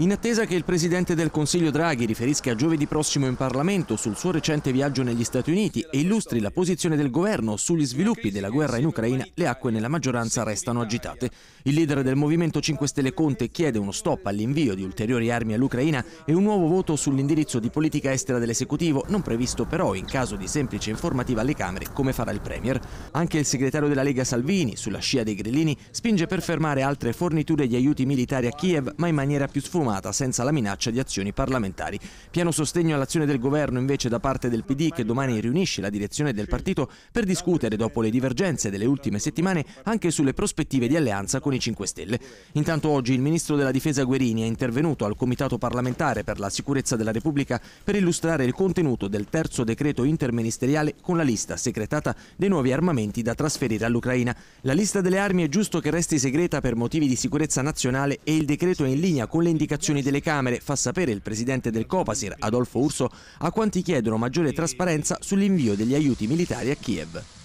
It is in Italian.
In attesa che il Presidente del Consiglio Draghi riferisca giovedì prossimo in Parlamento sul suo recente viaggio negli Stati Uniti e illustri la posizione del governo sugli sviluppi della guerra in Ucraina, le acque nella maggioranza restano agitate. Il leader del Movimento 5 Stelle Conte chiede uno stop all'invio di ulteriori armi all'Ucraina e un nuovo voto sull'indirizzo di politica estera dell'esecutivo, non previsto però in caso di semplice informativa alle Camere, come farà il Premier. Anche il segretario della Lega Salvini, sulla scia dei grillini, spinge per fermare altre forniture di aiuti militari a Kiev, ma in maniera più sfumata consumata senza la minaccia di azioni parlamentari. Pieno sostegno all'azione del governo invece da parte del PD che domani riunisce la direzione del partito per discutere dopo le divergenze delle ultime settimane anche sulle prospettive di alleanza con i 5 Stelle. Intanto oggi il ministro della Difesa Guerini è intervenuto al Comitato parlamentare per la sicurezza della Repubblica per illustrare il contenuto del terzo decreto interministeriale con la lista segretata dei nuovi armamenti da trasferire all'Ucraina. La lista delle armi è giusto che resti segreta per motivi di sicurezza nazionale e il decreto è in linea con le indicazioni comunicazioni delle Camere, fa sapere il presidente del Copasir, Adolfo Urso, a quanti chiedono maggiore trasparenza sull'invio degli aiuti militari a Kiev.